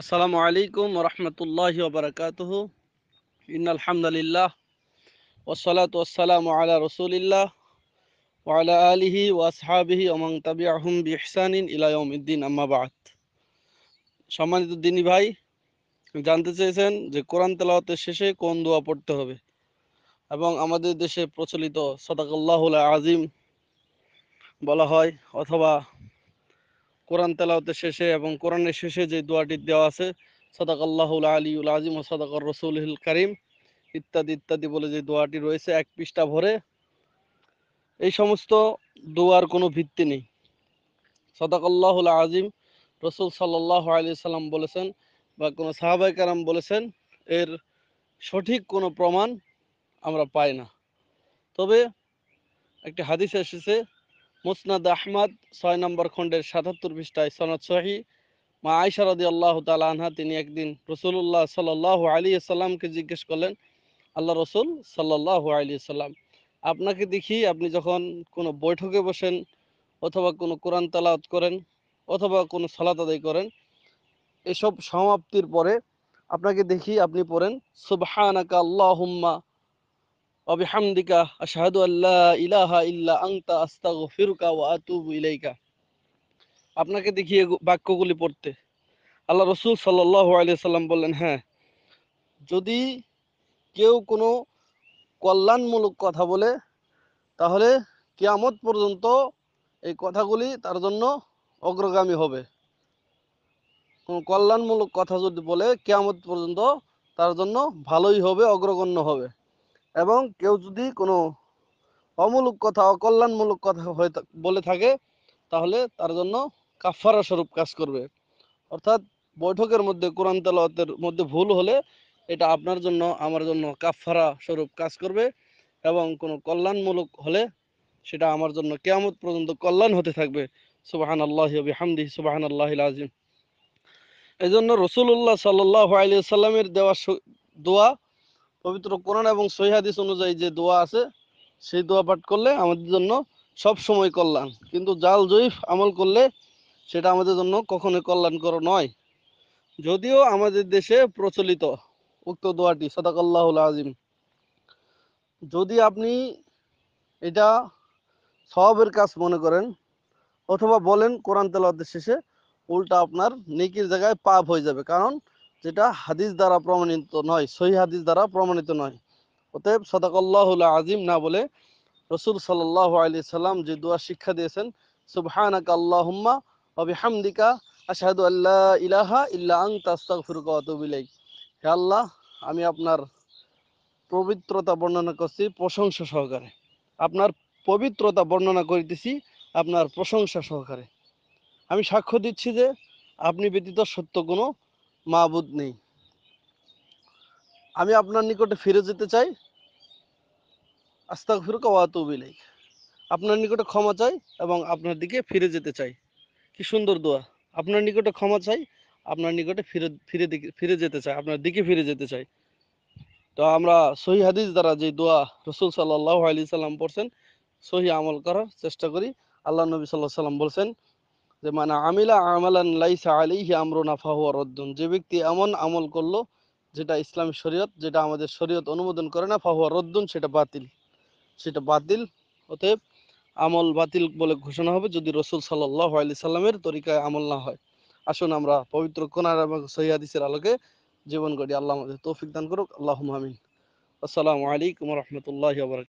আসসালামু আলাইকুম রহমতুল্লাহ বারকাত ইন আলহামদুলিল্লাহ ওসলাত ওসালাম আলা রসুলিল্লাহ ওয়ালা আলিহি ওয়াসহাবিহি ওমং তাবি আহম বিহসানিন ইলায়মদ্দিন আম্মাবাদ সম্মানিত দিনী ভাই জানতে চেয়েছেন যে কোরআন তেলাওয়াতের শেষে কোন দোয়া পড়তে হবে এবং আমাদের দেশে প্রচলিত সদাকাল্লাহুল আজিম বলা হয় অথবা কোরআন তেলাওতের শেষে এবং কোরআনের শেষে যে দোয়াটি দেওয়া আছে সদাক আল্লাহুল উল আজিম ও সদাকর রসুল করিম ইত্যাদি ইত্যাদি বলে যে দোয়াটি রয়েছে এক পৃষ্ঠা ভরে এই সমস্ত দোয়ার কোনো ভিত্তি নেই সদাক আল্লাহ আজিম রসুল সাল্লাহ আলি সাল্লাম বলেছেন বা কোনো সাহাবাই কারাম বলেছেন এর সঠিক কোনো প্রমাণ আমরা পাই না তবে একটি হাদিস এসেছে মুসনাদ আহমদ ছয় নম্বর খণ্ডের সাতাত্তর পৃষ্ঠায় সনদ সহি মা আয়সা রদি আল্লাহ আনহা তিনি একদিন রসুল্লাহ সাল্লাহ আলী সাল্লামকে জিজ্ঞেস করলেন আল্লাহ রসুল সাল্লাহ আলী সাল্লাম আপনাকে দেখি আপনি যখন কোনো বৈঠকে বসেন অথবা কোনো কোরআন তালাত করেন অথবা কোনো সালাত আদায় করেন এসব সমাপ্তির পরে আপনাকে দেখি আপনি পড়েন সুবহানাকা হুম্মা وبحمدك أشهد أن لا إله إلا أنت أستغفرك وأتوب إليك আপনাকে দেখিয়ে বাক্যগুলি পড়তে আল্লাহ রসুল সাল্লাহ আলিয়া সাল্লাম বললেন হ্যাঁ যদি কেউ কোনো কল্যাণমূলক কথা বলে তাহলে কেয়ামত পর্যন্ত এই কথাগুলি তার জন্য অগ্রগামী হবে কোনো কল্যাণমূলক কথা যদি বলে কেয়ামত পর্যন্ত তার জন্য ভালোই হবে অগ্রগণ্য হবে এবং কেউ যদি কোনো অমূলক কথা অকল্যাণমূলক কথা হয়ে বলে থাকে তাহলে তার জন্য কাফারা স্বরূপ কাজ করবে অর্থাৎ বৈঠকের মধ্যে কোরআন তালাওয়াতের মধ্যে ভুল হলে এটা আপনার জন্য আমার জন্য কাফারা স্বরূপ কাজ করবে এবং কোনো কল্যাণমূলক হলে সেটা আমার জন্য কেয়ামত পর্যন্ত কল্যাণ হতে থাকবে সুবাহান আল্লাহ হামদি সুবাহান আল্লাহ আজিম এই জন্য রসুল্লাহ সাল্লাহ আলিয়া সাল্লামের দেওয়া দোয়া পবিত্র কোরআন এবং সহিহাদিস অনুযায়ী যে দোয়া আছে সেই দোয়া পাঠ করলে আমাদের জন্য সব সময় কল্যাণ কিন্তু জাল জয়ীফ আমল করলে সেটা আমাদের জন্য কখনোই কল্যাণকর নয় যদিও আমাদের দেশে প্রচলিত উক্ত দোয়াটি সদাকল্লাহুল আজিম যদি আপনি এটা সবের কাজ মনে করেন অথবা বলেন কোরআন তেলাদের শেষে উল্টা আপনার নেকির জায়গায় পাপ হয়ে যাবে কারণ যেটা হাদিস দ্বারা প্রমাণিত নয় সহি হাদিস দ্বারা প্রমাণিত নয় অতএব সদাকল্লাহুল আজিম না বলে রসুল সাল্লাহ আলি সাল্লাম যে দোয়া শিক্ষা দিয়েছেন সুবহানাক আল্লাহুম্মা অবিহামদিকা আশাহাদু আল্লাহ ইলাহা ইল্লা আং তাস্তাগফিরুকা ওয়া আতুবু হে আল্লাহ আমি আপনার পবিত্রতা বর্ণনা করছি প্রশংসা সহকারে আপনার পবিত্রতা বর্ণনা করিতেছি আপনার প্রশংসা সহকারে আমি সাক্ষ্য দিচ্ছি যে আপনি ব্যতীত সত্য কোনো মাহবুদ নেই আমি আপনার নিকটে ফিরে যেতে চাই আস্তা ফিরুক ওয়াতুবিলাই আপনার নিকটে ক্ষমা চাই এবং আপনার দিকে ফিরে যেতে চাই কি সুন্দর দোয়া আপনার নিকটে ক্ষমা চাই আপনার নিকটে ফিরে ফিরে দিকে ফিরে যেতে চাই আপনার দিকে ফিরে যেতে চাই তো আমরা সহি হাদিস দ্বারা যে দোয়া রসুল সাল্লাহ আলি সাল্লাম পড়ছেন সহি আমল করার চেষ্টা করি আল্লাহ নবী সাল্লাহ সাল্লাম বলছেন যে মানে আমিলা আমালান লাইসা আলিহি আমরুনা ফাহুয়া রদ্দুন যে ব্যক্তি এমন আমল করলো যেটা ইসলাম শরীয়ত যেটা আমাদের শরীয়ত অনুমোদন করে না ফাহুয়া রদ্দুন সেটা বাতিল সেটা বাতিল অতএব আমল বাতিল বলে ঘোষণা হবে যদি রসুল সাল্লাহ আলি সাল্লামের তরিকায় আমল না হয় আসুন আমরা পবিত্র কোনার এবং সহিদিসের আলোকে জীবন গড়ি আল্লাহ আমাদের তৌফিক দান করুক আল্লাহ আমিন আসসালামু আলাইকুম রহমতুল্লাহ